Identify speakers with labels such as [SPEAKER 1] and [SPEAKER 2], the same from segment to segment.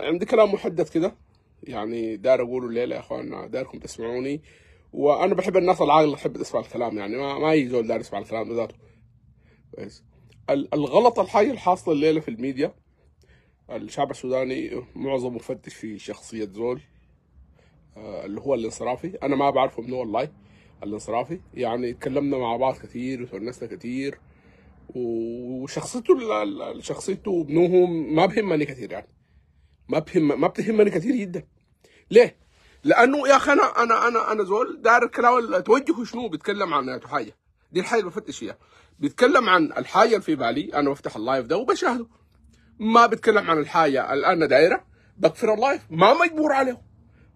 [SPEAKER 1] عندي كلام محدد كده يعني داير اقوله الليله يا اخواننا دايركم تسمعوني وانا بحب الناس العاقله اللي تحب تسمع الكلام يعني ما ما يجي زول داير يسمع الكلام بذاته كويس الغلط الحاجه الحاصله الليله في الميديا الشعب السوداني معظمه مفتش في شخصيه زول آه، اللي هو الانصرافي انا ما بعرفه منه والله الانصرافي يعني تكلمنا مع بعض كثير وتونسنا كثير وشخصيته شخصيته ابنهم ما بهمني كثير يعني ما بهم ما بتهمني كثير جدا ليه؟ لانه يا اخي انا انا انا انا زول داير الكلام توجهه شنو بيتكلم عن حاجه دي الحاجه اللي بفتش فيها بيتكلم عن الحاجه اللي في بالي انا بفتح اللايف ده وبشاهده ما بيتكلم عن الحاجه الان دايره بقفل اللايف ما مجبور عليه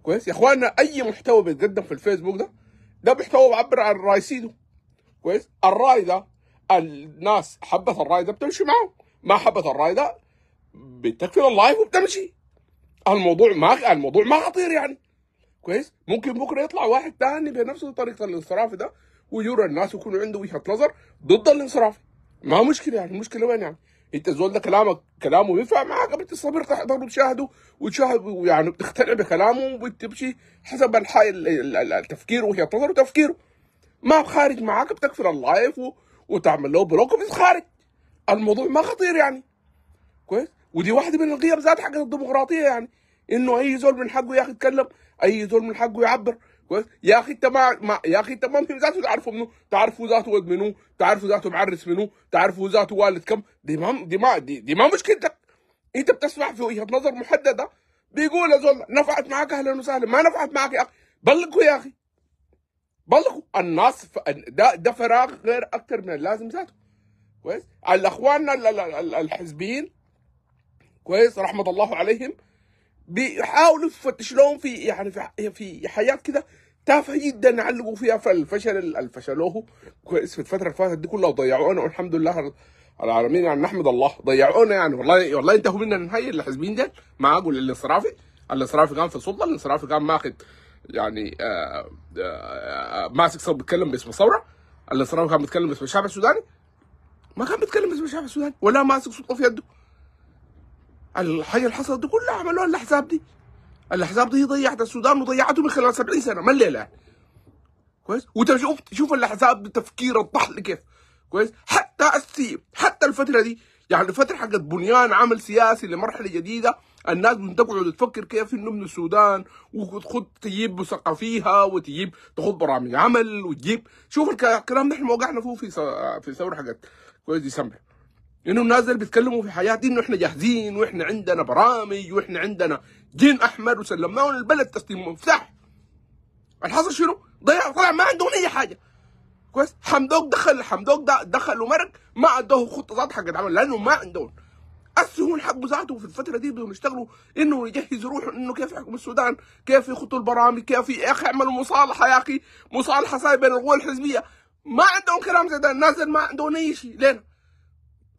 [SPEAKER 1] كويس يا اخوانا اي محتوى بيتقدم في الفيسبوك ده ده محتوى بعبر عن راي سيده كويس الراي ده الناس حبت الراي ده بتمشي معاه ما حبت الراي ده بتقفل اللايف وبتمشي الموضوع ما الموضوع ما خطير يعني كويس ممكن بكره يطلع واحد ثاني بنفس طريقه الانصراف ده ويرى الناس يكون عنده وجهه نظر ضد الانصراف ما مشكله يعني المشكله وين يعني انت الزول ده كلامك كلامه ينفع معاك بتصبر تحضر وتشاهده وتشاهد يعني بتقتنع بكلامه وبتمشي حسب الحي التفكير وجهه نظر وتفكيره ما خارج معاك بتكفر اللايف وتعمل له بلوك خارج الموضوع ما خطير يعني كويس ودي واحده من القيم ذات حق الديمقراطيه يعني انه اي زول من حقه يا اخي يتكلم اي زول من حقه يعبر كويس يا اخي انت ما يا اخي انت ما في ذاته تعرفه منه تعرفه ذاته ولد منه تعرفه ذاته معرس منه تعرفه ذاته والد كم دي ما دي ما دي, دي ما مشكلتك انت بتسمع في وجهه نظر محدده بيقول يا زول نفعت معك اهلا وسهلا ما نفعت معك يا اخي بلغوا يا اخي بلغوا الناس ف... ده ده فراغ غير اكثر من اللازم ذاته كويس الاخوان الحزبيين كويس رحمه الله عليهم بيحاولوا يفتش لهم في يعني في في حاجات كده تافهه جدا علقوا فيها فالفشل الفشلوه كويس في الفتره اللي فاتت دي كلها وضيعونا والحمد لله العالمين يعني نحمد الله ضيعونا يعني والله والله انتهوا منا نهاية اللي حاسبين ده ما اقول الانصرافي الانصرافي كان في السلطه الانصرافي كان ماخذ يعني آآ آه، آآ آه، ماسك صوت بيتكلم باسم ثوره الانصرافي كان بيتكلم باسم الشعب السوداني ما كان بيتكلم باسم الشعب السوداني ولا ماسك سلطه في يده الحاجه اللي حصلت دي كلها عملوها الاحزاب دي الاحزاب دي ضيعت السودان وضيعته من خلال 70 سنه ما الليله كويس وانت شفت شوف الاحزاب بتفكير الطحل كيف كويس حتى السي حتى الفتره دي يعني الفتره حقت بنيان عمل سياسي لمرحله جديده الناس بتقعد تفكر كيف انه من السودان وتخد تجيب مثقفيها وتجيب تخد برامج عمل وتجيب شوف الكلام نحن احنا وقعنا فيه في في ثوره حقت كويس ديسمبر لانه الناس اللي بيتكلموا في حياتي انه احنا جاهزين واحنا عندنا برامج واحنا عندنا جين احمر وسلمناهم البلد تسليم مفتاح الحصل شنو؟ ضيع طلع ما عندهم اي حاجه كويس حمدوك دخل حمدوك دخل ومرق ما عندهم خطه ذات حق عمل لانه ما عندهم السهول حق ذاته في الفتره دي بدهم يشتغلوا انه يجهز روحه انه كيف يحكم السودان، كيف يخطوا البرامج، كيف يا اخي اعملوا مصالحه يا اخي، مصالحه صايره بين القوى الحزبيه، ما عندهم كلام زي ده، الناس ما عندهم اي شيء، ليه؟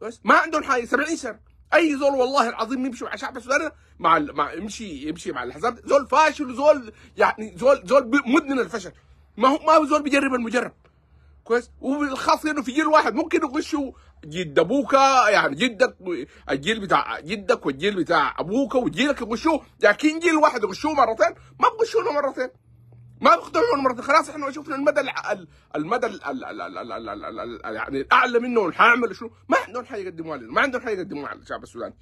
[SPEAKER 1] بس ما عندهم حاجه 70 سنه اي زول والله العظيم يمشي مع شعب السودان مع, مع يمشي يمشي مع الاحزاب زول فاشل زول يعني زول زول مدمن الفشل ما هو ما هو زول بيجرب المجرب كويس وبالخاص انه في جيل واحد ممكن يغشوا جد ابوك يعني جدك الجيل بتاع جدك والجيل بتاع ابوك وجيلك يغشوه لكن جيل واحد يغشوه مرتين ما بغشوه مرتين ما بيقتنعون مرة خلاص احنا شفنا المدى المدى يعني الاعلى منه والحاعمل شنو ما عندهم حاجه يقدموها لنا ما عندهم حاجه يقدموها للشعب السوداني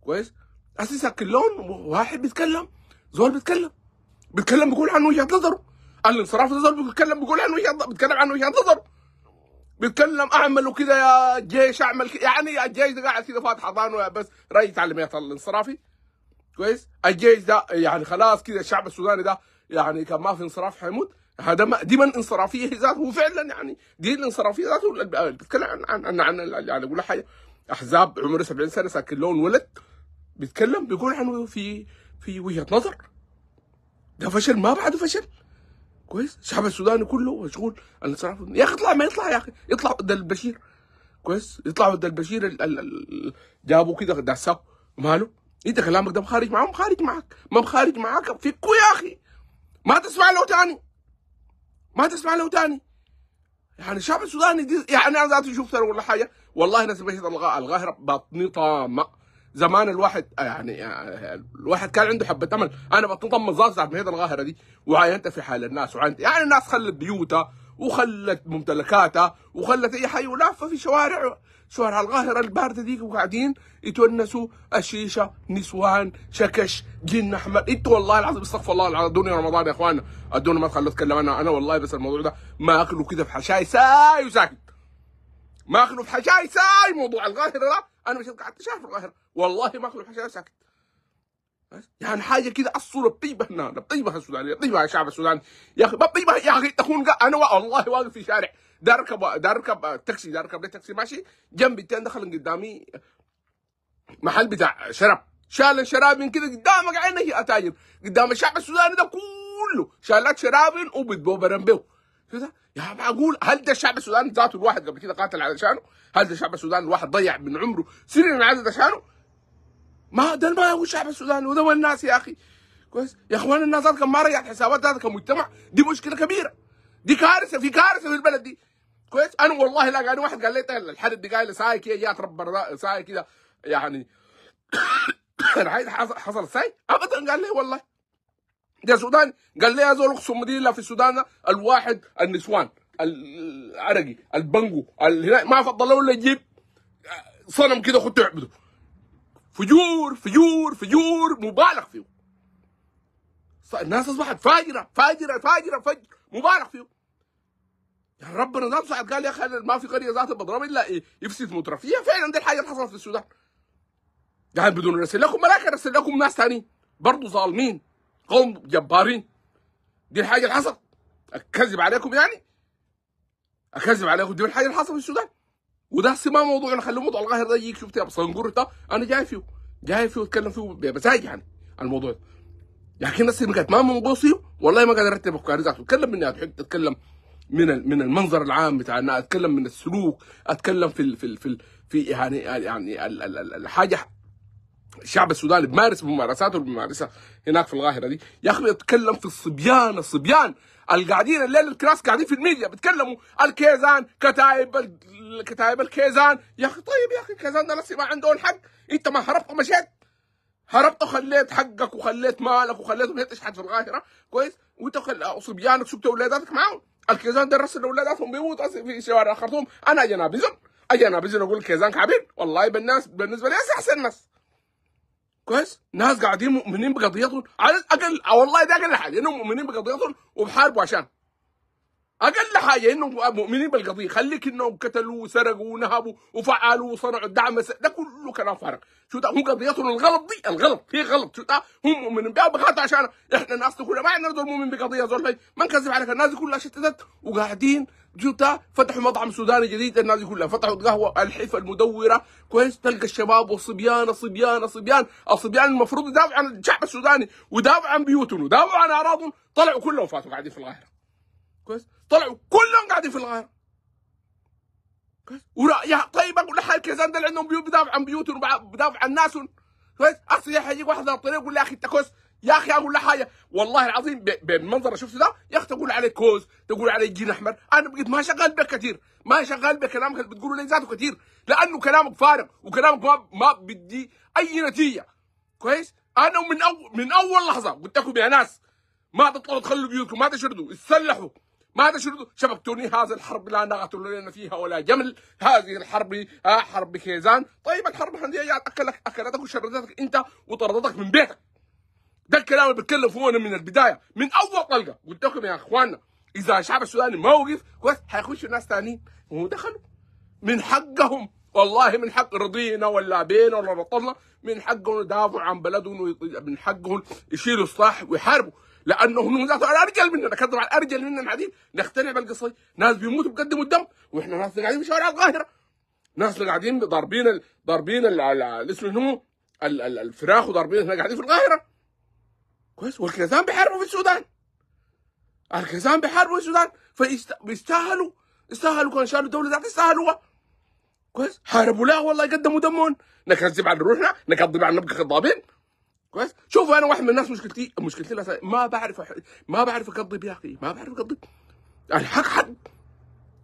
[SPEAKER 1] كويس اساسا كلهم واحد بيتكلم زول بيتكلم بيتكلم بيقول عن وجهه نظره الانصراف زول بيتكلم بيقول عن وجهه بيتكلم عن وجهه نظره بيتكلم اعمل كذا يا جيش اعمل كده يعني الجيش ده قاعد كده فاتح حضانه بس رئيس تعليمات الانصرافي كويس الجيش ده يعني خلاص كده الشعب السوداني ده يعني كان ما في انصراف حيموت هذا ما دي من انصرافيه ذاته وفعلا يعني دي الانصرافيه ذاته بتكلم عن عن عن, عن يعني اقول حاجه احزاب عمره 70 سنه ساكن لون ولد بيتكلم بيقول عنه في في وجهه نظر ده فشل ما بعده فشل كويس الشعب السوداني كله مشغول الانصراف يا اخي اطلع ما يطلع يا اخي يطلع ده البشير كويس يطلع ده البشير ال ال ال جابوا كده دساو ماله انت كلامك ده خارج معاهم خارج معاك ما مخارج معاك فكوا يا اخي ما تسمع له تاني ما تسمع له تاني يعني الشعب السوداني دي يعني انا ذاتي شفت ولا حاجه والله انا بشت الغاء بطني طامه زمان الواحد يعني الواحد كان عنده حبه امل انا بطني طامه ذات من القاهره الغاهره دي وعاينت في حال الناس وعاينت يعني الناس خلت بيوتها وخلت ممتلكاتها وخلت اي حي ولافه في شوارع شوارع القاهره البارده ديك وقاعدين يتونسوا الشيشه نسوان شكش جن احمر انت والله العظيم استغفر الله العظيم دنيا رمضان يا اخوانا الدنيا ما تخلوا اتكلم انا انا والله بس الموضوع ده ما اكله كده في حشاي ساي وساكت ما اكله في حشاي ساي موضوع القاهره ده انا مش قعدت شايف القاهره والله ما اكله في حشاي ساكت يعني حاجه كده الصوره طيبة هنا طيبة السودان يا الشعب السوداني يا اخي طيبة يا اخي تكون انا والله واقف في شارع ده اركب اركب تاكسي ده اركب تاكسي ماشي جنبي التاني دخل قدامي محل بتاع شراب شال شراب من كده قدامك عينك يا تاجر قدام الشعب السوداني ده كله شالات شراب برمبو كده يا معقول هل ده الشعب السوداني ذاته الواحد قبل كده قاتل علشانه؟ هل ده الشعب السوداني الواحد ضيع من عمره سنين عدد عشانه؟ ما ده ما هو الشعب السوداني وده هو الناس يا اخي كويس يا اخوان الناس هذا ما رجعت حسابات هذا كمجتمع دي مشكله كبيره دي كارثه في كارثه في البلد دي كويس انا والله لا قاعد واحد قال لي طيب، الحد الدقائق ساي كده جات رب ساي كده يعني عايز حصل ساي ابدا قال لي والله ده سوداني قال لي يا زول اقسم بالله في السودان الواحد النسوان العرقي البنجو ما فضلوا الا يجيب آه، صنم كده خدته اعبده فجور فجور فجور مبالغ فيه الناس اصبحت فاجره فاجره فاجره فجر مبالغ فيه يعني ربنا ذاته قال يا اخي ما في قريه ذات بضرب الا إيه يفسد مترفيه فعلا دي الحاجه اللي حصلت في السودان قاعد بدون رسل لكم ملاك رسل لكم ناس ثانيين برضه ظالمين قوم جبارين دي الحاجه اللي حصلت اكذب عليكم يعني اكذب عليكم دي الحاجه اللي حصلت في السودان وده سما موضوع انا خليه موضوع القاهره ده يجيك شفت يا بصنجور ده انا جاي فيه جاي فيه واتكلم فيه بمزاج يعني الموضوع ده لكن الناس اللي كانت ما موقوفي والله ما قادر ارتب افكاري ذاته اتكلم مني تحب اتكلم من من المنظر العام بتاعنا اتكلم من السلوك اتكلم في في في, في يعني يعني الحاجه الشعب السوداني بمارس ممارساته اللي بيمارسها هناك في القاهره دي يا اخي بيتكلم في الصبيان الصبيان القاعدين الليل الكلاس قاعدين في الميديا بيتكلموا الكيزان كتائب كتائب الكيزان يا اخي طيب يا اخي الكيزان ده لسه ما عنده الحق انت ما هربت ومشيت هربت وخليت حقك وخليت مالك وخليت ما تشحت في القاهره كويس وانت صبيانك سبت اولاداتك معاهم الكيزان ده رسل اولاداتهم بيموتوا في شوارع الخرطوم انا أجي جنابزهم اجي انا اقول كيزان كعبين والله بالناس بالنسبه لي احسن ناس كويس ناس قاعدين مؤمنين بقضيتهم على الاقل والله ده اقل حاجه انهم مؤمنين بقضيتهم وبحاربوا عشان اقل حاجه انهم مؤمنين بالقضيه خليك انهم قتلوا وسرقوا ونهبوا وفعلوا وصنعوا الدعم ده كله كلام فارغ شو ده هم قضيتهم الغلط دي الغلط في غلط شو ده هم مؤمنين بها بخاطر عشان احنا الناس كلها ما عندنا دور مؤمن بقضيه زول ما نكذب عليك الناس كلها شتتت وقاعدين ده فتحوا مطعم سوداني جديد الناس كلها فتحوا القهوه الحفه المدوره كويس تلقى الشباب والصبيان الصبيان الصبيان الصبيان المفروض يدافعوا عن الشعب السوداني ويدافعوا عن بيوتهم ويدافعوا عن اراضهم طلعوا كلهم فاتوا قاعدين في القاهره كويس طلعوا كلهم قاعدين في الغار كويس ورايح طيب اقول حاجه الكيزان ده اللي عندهم بيوت بدافع عن بيوتهم بدافع عن ناسهم كويس اصل يا اخي يجيك واحد الطريق يقول لي يا اخي انت كويس يا اخي اقول له حاجه والله العظيم بالمنظر اللي شفته ده يا اخي تقول عليه كوز تقول عليه جين احمر انا بقيت ما شغال بك كثير ما شغال بكلامك اللي بتقوله لي ذاته كثير لانه كلامك فارغ وكلامك ما ما بدي اي نتيجه كويس انا من اول من اول لحظه قلت لكم يا ناس ما تطلعوا تخلوا بيوتكم ما تشردوا اتسلحوا ماذا شرط شبكتوني هذه الحرب لا نغتل لنا فيها ولا جمل هذه الحرب آه، حرب كيزان طيب الحرب الهندية أكلك أكلتك وشردتك أنت وطردتك من بيتك ده الكلام اللي بتكلم فيه من البدايه من اول طلقه قلت لكم يا اخواننا اذا الشعب السوداني ما وقف كويس حيخشوا ناس ثانيين ودخلوا من حقهم والله من حق رضينا ولا بينا ولا بطلنا من حقهم يدافعوا عن بلدهم من حقهم يشيلوا السلاح ويحاربوا لانه هم ذاته ارجل مننا كذب على ارجل مننا قاعدين نقتنع بالقصه ناس بيموتوا بقدموا الدم واحنا ناس قاعدين في شوارع القاهره ناس قاعدين ضاربين ضاربين اسمه شنو الفراخ وضاربين احنا قاعدين في القاهره كويس والكزام بيحاربوا في السودان الكزام بيحاربوا في السودان فيستاهلوا استاهلوا كانوا شالوا الدوله ذات استاهلوها كويس حاربوا لا والله قدموا دمهم نكذب على روحنا نكذب على نبقى خضابين كويس شوفوا انا واحد من الناس مشكلتي مشكلتي ما بعرف أح... ما بعرف اقضي يا اخي ما بعرف اقضي يعني حق حد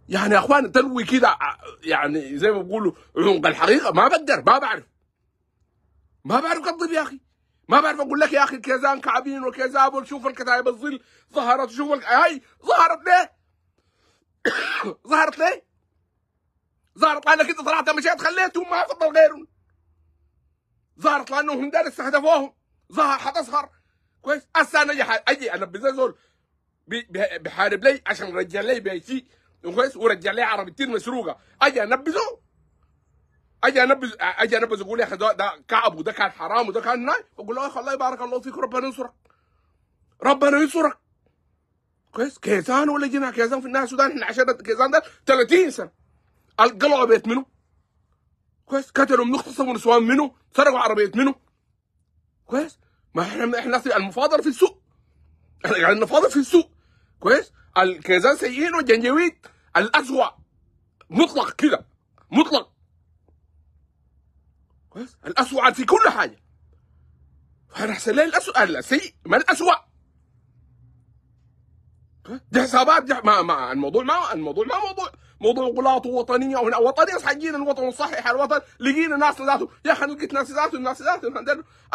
[SPEAKER 1] يعني يا اخوان تلوي كذا يعني زي ما بيقولوا عنق الحقيقه ما بقدر ما بعرف ما بعرف اقضي يا اخي ما بعرف اقول لك يا اخي كيزان كعبين وكيزابول شوف الكتائب الظل ظهرت شوف الك... هاي ظهرت ليه؟ ظهرت ليه؟ ظهرت لانك انت طلعت مشيت خليتهم ما فضل غيرهم ظهرت لانهم دار استهدفوهم ظهر حتظهر كويس اسا نجح اجي اجي انا بزول بحارب لي عشان رجع لي بيتي كويس ورجع لي عربيتين مسروقه اجي انبذه اجي انبذ اجي انبذ اقول يا اخي ده كعب وده كان حرام وده كان ناي اقول له يا اخي الله يبارك الله فيك ربنا ينصرك ربنا ينصرك كويس كيزان ولا جناح كيزان في الناس السودان احنا عشان كيزان ده 30 سنه القلعه بيت منه كويس قتلوا من اختصموا نسوان منه سرقوا عربيه منه كويس ما احنا احنا المفاضل في السوق احنا يعني نفاضل في السوق كويس الكيزان سيئين والجنجويد الاسوء مطلق كده مطلق كويس الاسوء في كل حاجه فانا احسن لي الاسوء السيء ما الاسوء دي حسابات دي ما, ما الموضوع ما الموضوع ما موضوع موضوع غلاط وطنيه وهنا وطنيه صح جينا الوطن ونصحح الوطن لقينا ناس ذاته يا اخي لقيت ناس ذاته ناس ذاته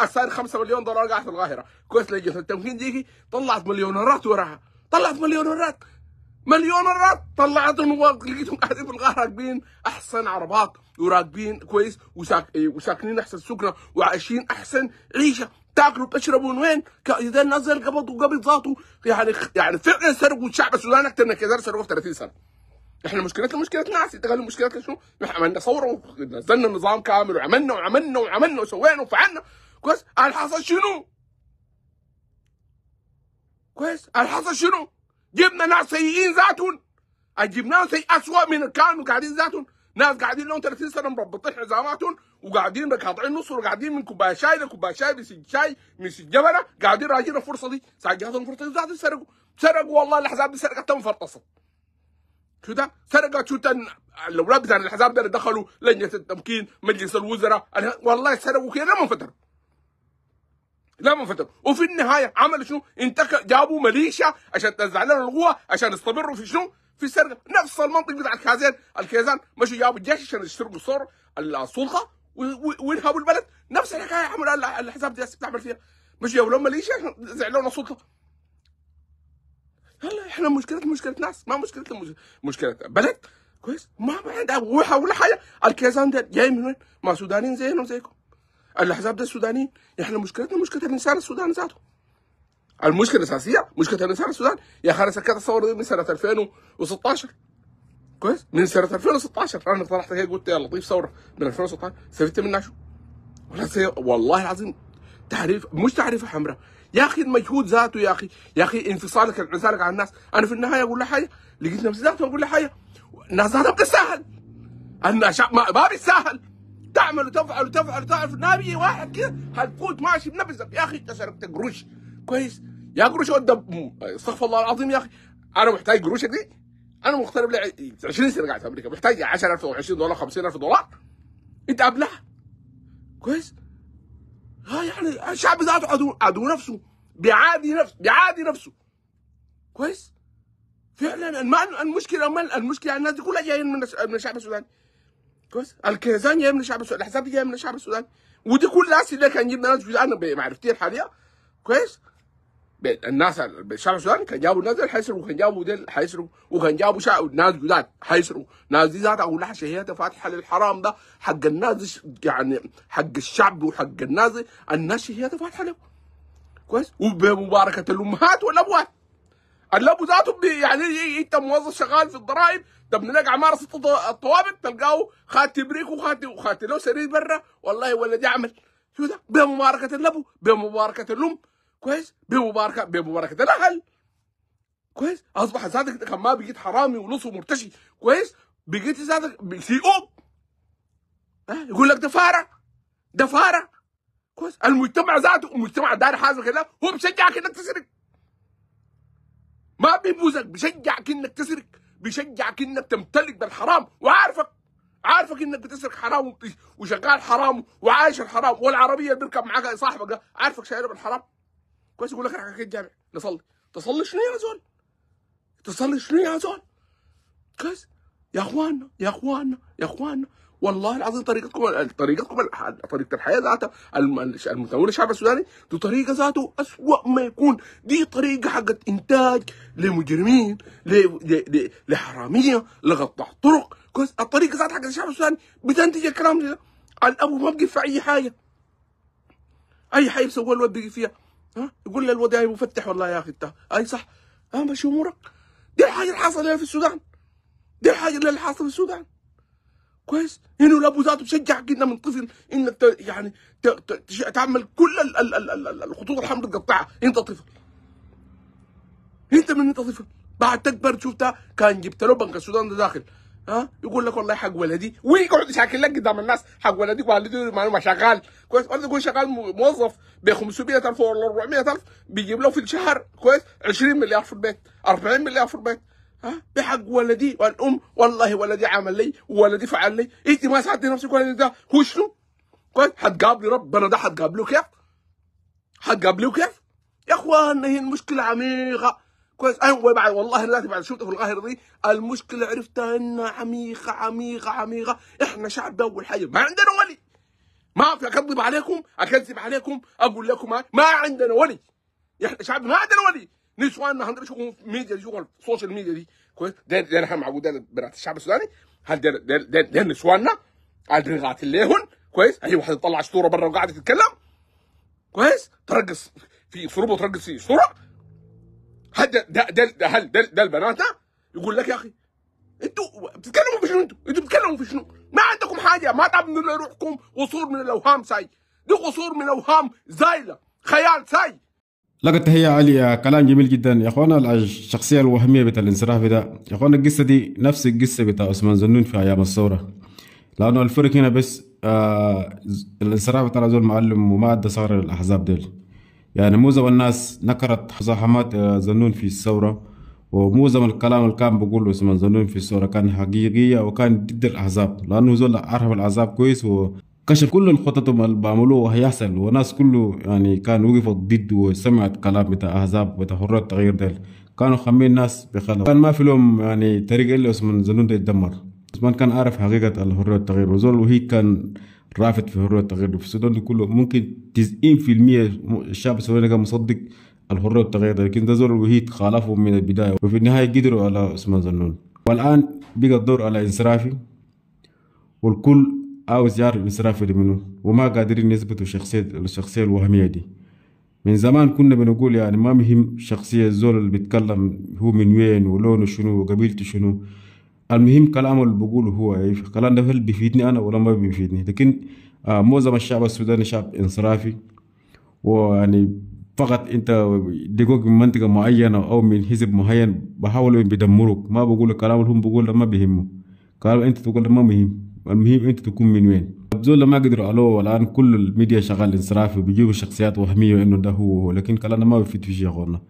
[SPEAKER 1] صار 5 مليون دولار قاعد في القاهره كويس لجنه التمكين ديكي طلعت مليونيرات وراها طلعت مليونيرات مليونيرات طلعتهم لقيتهم قاعدين في القاهره راكبين احسن عربات وراكبين كويس وساك... إيه، وساكنين احسن سكنه وعايشين احسن عيشه تاكلوا تشربوا من وين؟ اذا نزل قبض وقبض ذاته يعني يعني فعلا سرقوا الشعب السوداني اكثر من كذا سرقوا في 30 سنه احنا مشكلتنا مشكله ناس يتغلوا مشكلتنا شنو؟ نحن عملنا ثوره ونزلنا نظام كامل وعملنا وعملنا وعملنا وسوينا وفعلنا كويس انا حصل شنو؟ كويس انا حصل شنو؟ جبنا ناس سيئين ذاتهم جبناهم سيء اسوء من كانوا قاعدين ذاتهم ناس قاعدين لهم 30 سنه مربطين حزاماتهم وقاعدين قاطعين نصر وقاعدين من كوبايه شاي لكوبايه شاي بسج شاي من جبله قاعدين راجعين الفرصه دي ساعات جاتهم فرصه زادت سرقوا سرقوا والله الاحزاب دي سرقتهم فرطصت شو ده؟ سرقه شو تن الاولاد بتاع الحزام ده دخلوا لجنه التمكين مجلس الوزراء والله سرقوا كده لما انفتحوا لما انفتحوا وفي النهايه عملوا شنو؟ انتك جابوا مليشيا عشان توزع لنا القوه عشان يستمروا في شنو؟ في السرقه نفس المنطق بتاع الكازان الكيزان مشوا جابوا الجيش عشان يشتروا صور السلطه وينهبوا البلد نفس الحكايه عملوا الحزام دي بتعمل فيها مشوا جابوا لهم مليشيا زعلونا السلطه هلا احنا مشكله مشكله ناس ما مشكله مشكله, مشكلة بلد كويس ما عندها ولا حاجه الكيزان ده جاي من وين؟ ما سودانيين زينا زيكم الاحزاب ده السودانيين احنا مشكلتنا مشكله الانسان السوداني ذاته المشكله الاساسيه مشكله الانسان السوداني يا اخي انا سكت الثوره دي من سنه 2016 كويس من سنه 2016 انا طلعت هيك قلت يا لطيف ثوره من 2016 استفدت منها شو؟ والله العظيم تعريف مش تعريفه حمراء يا اخي المجهود ذاته يا اخي يا اخي انفصالك انفصالك عن الناس انا في النهايه اقول لها حاجه لقيت نفسي ذاته اقول لها حاجه الناس ذاتها بتستاهل الناس ما, ما تعمل وتفعل وتفعل وتعرف نابي واحد كده هتفوت ماشي بنفسك يا اخي انت سرقت قروش كويس يا قروش ودب استغفر الله العظيم يا اخي انا محتاج قروشك دي انا مغترب لي 20 سنه قاعد في امريكا محتاج 10000 و 20 دولار 50000 دولار انت ابلها كويس ها يعني الشعب ذاته عدو عدو نفسه بيعادي نفسه بيعادي نفسه كويس فعلا المشكله ما المشكله الناس دي كلها جايه من الشعب السوداني كويس الكيزان جاي من الشعب السوداني الاحزاب جايه من الشعب السوداني ودي كل الناس اللي كان يجيب ناس انا بمعرفتي الحاليه كويس الناس الشعب السوداني كان جابوا ناس حيسروا وكان جابوا ديل حيسروا وكان جابوا شعب ناس جداد حيسروا ناس دي ذاتها اقول لها فاتحه للحرام ده حق الناس يعني حق الشعب وحق الناس الناس شهيتها فاتحه له كويس وبمباركه الامهات والابوات اللابو ذاته يعني انت موظف شغال في الضرائب ده بنلاقي عماره ست الطوابق تلقاه خات بريك وخات وخات له سرير برا والله ولا دي عمل شو ده بمباركه الابو بمباركه الام كويس بمباركه بمباركه الاهل كويس اصبح سعادتك كان ما بقيت حرامي ونص ومرتشي كويس بقيت سعادتك سي او أه؟ يقول لك ده فارع ده فارع كويس المجتمع ذاته المجتمع داري حاجه كده هو بيشجعك انك تسرق ما بيبوزك بيشجعك انك تسرق بيشجعك انك تمتلك بالحرام وعارفك عارفك انك بتسرق حرام وشغال حرام وعايش الحرام والعربيه اللي بيركب معاك صاحبك ده عارفك شايله بالحرام كويس يقول لك انا في الجامع نصلي تصلي شنو يا زول تصلي شنو يا زول كويس يا اخواننا يا اخواننا يا اخواننا والله العظيم طريقتكم طريقتكم طريقه الحياه ذاتها المتمول الشعب السوداني دي طريقه ذاته اسوء ما يكون دي طريقه حقت انتاج لمجرمين لحراميه لقطاع طرق كويس الطريقه ذاتها حقت الشعب السوداني بتنتج الكلام ده الابو ما بقي في اي حاجه اي حاجه بيسووها الواد بقي فيها ها يقول لي الوداع مفتح والله يا اخي انت اي صح ها ماشي امورك دي الحاجه اللي حصلت في السودان دي الحاجه اللي حاصله في السودان كويس هنا يعني الابو ذاته بشجع كده من طفل انك يعني تعمل كل الخطوط الحمراء تقطعها انت طفل انت من انت طفل بعد تكبر شفتها كان جبت له بنك السودان ده داخل ها يقول لك والله حق ولدي ويقعد يشاكل لك قدام الناس حق ولدي والدي ما شغال كويس والدي يقول شغال موظف ب 500000 ولا 400000 بيجيب له في الشهر كويس 20 مليار في البيت 40 مليار في البيت ها بحق ولدي والام والله ولدي عمل لي ولدي فعل لي انت ما ساعدتي نفسك ولدي ده هو شنو؟ كويس حتقابلي ربنا ده حتقابله كيف؟ حتقابله كيف؟ يا اخوان هي المشكله عميقه كويس انا بعد والله لا بعد شفته في القاهره دي المشكله عرفتها انها عميقه عميقه عميقه احنا شعب ده اول حاجه ما عندنا ولي ما في اكذب عليكم اكذب عليكم اقول لكم ما عندنا ولي احنا شعب ما عندنا ولي نسواننا هندري شغل ميديا شغل السوشيال ميديا دي كويس دير دير هم معقول دير الشعب السوداني هل دير دير دير, دير نسواننا قاعدين غاتل ليهن كويس اي أيوة، واحده تطلع صوره برا وقاعده تتكلم كويس ترقص في صوره وترقص في صوره حد ده, ده, ده, هل ده, ده البنات ده يقول لك يا اخي انتوا بتتكلموا في شنو انتوا؟ انتوا بتتكلموا في شنو؟ ما عندكم حاجه ما تعب من روحكم قصور من الاوهام ساي دي قصور من اوهام زايله خيال ساي
[SPEAKER 2] لقد هي علي كلام جميل جدا يا اخوانا الشخصية الوهمية بتاع الانصراف ده يا اخوانا القصة دي نفس القصة بتاع عثمان زنون في ايام الثورة لانه الفرق هنا بس آه الانصراف بتاع زول معلم وما ادى صغر للاحزاب ديل يعني معظم الناس نكرت مزاحمات آه، زنون في الثورة ومعظم الكلام اللي كان بقوله اسمه زنون في الثورة كان حقيقية وكان ضد الأحزاب لأنه زول عرف الأحزاب كويس وكشف كل الخطط اللي بيعملوها هيحصل والناس كله يعني كان وقفت ضد وسمعت كلام بتاع أحزاب بتاع حرية التغيير ده كانوا خمين ناس بخلوا كان ما في لهم يعني طريقة إلا اسمه زنون ده يتدمر عثمان كان عارف حقيقة الحرية والتغيير وزول وهي كان رافض في حريه التغير في السودان كله ممكن 90% الشعب السوداني كان مصدق الحريه والتغيير لكن ده زول وهيد خالفهم من البدايه وفي النهايه قدروا على عثمان زنون والان بقى الدور على إنسرافي والكل عاوز يعرف إنسرافي ده منه وما قادرين يثبتوا شخصيه الشخصيه الوهميه دي من زمان كنا بنقول يعني ما مهم شخصيه الزول اللي بيتكلم هو من وين ولونه شنو وقبيلته شنو المهم كلام اللي بقوله هو يعني كلام ده هل بيفيدني انا ولا ما بيفيدني لكن آه معظم الشعب السوداني شعب انصرافي ويعني فقط انت دقوق من منطقه معينه او من حزب معين بحاولوا بيدمروك ما بقول الكلام اللي هم بقول ما بيهمه كلام انت تقول ما مهم المهم انت تكون من وين زول ما قدروا قالوه والان كل الميديا شغال انصرافي بيجيبوا شخصيات وهميه انه ده هو لكن كلامنا ما بيفيد في شيء غيرنا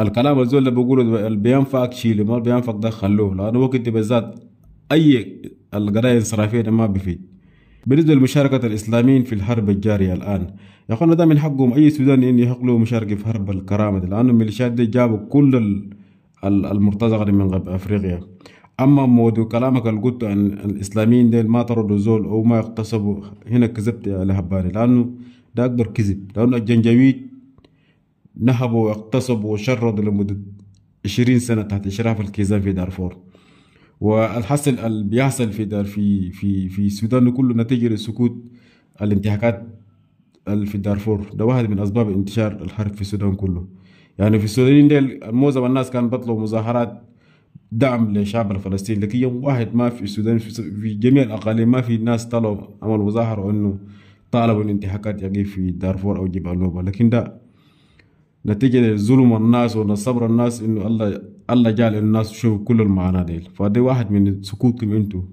[SPEAKER 2] الكلام الزول اللي بقوله اللي بينفعك شيله ما بينفعك ده خلوه لانه وقت بالذات اي القضايا الانصرافيه ده ما بيفيد بالنسبه لمشاركه الاسلاميين في الحرب الجاريه الان يا اخوانا ده من حقهم اي سوداني ان يحق له مشاركه في حرب الكرامه دي لانه الميليشيات دي جابوا كل المرتزقه دي من غرب افريقيا اما موضوع كلامك اللي قلته ان الاسلاميين ديل ما طردوا زول او ما اغتصبوا هنا كذبت يا لهباني لانه ده اكبر كذب لانه الجنجويد نهبوا واغتصبوا وشردوا لمدة 20 سنة تحت إشراف الكيزان في دارفور والحصل اللي بيحصل في دار في في في السودان كله نتيجة لسكوت الانتهاكات في دارفور ده واحد من أسباب انتشار الحرب في السودان كله يعني في السودان ديل معظم الناس كان بطلوا مظاهرات دعم للشعب الفلسطيني لكن يوم واحد ما في السودان في جميع الأقاليم ما في ناس طلبوا عمل مظاهرة إنه طالبوا الانتهاكات يقف في دارفور أو جبهة نوبة لكن ده نتيجة ظلم الناس ونصبر الناس إنه الله الله جعل الناس يشوفوا كل المعاناة دي فده واحد من سكوتكم أنتم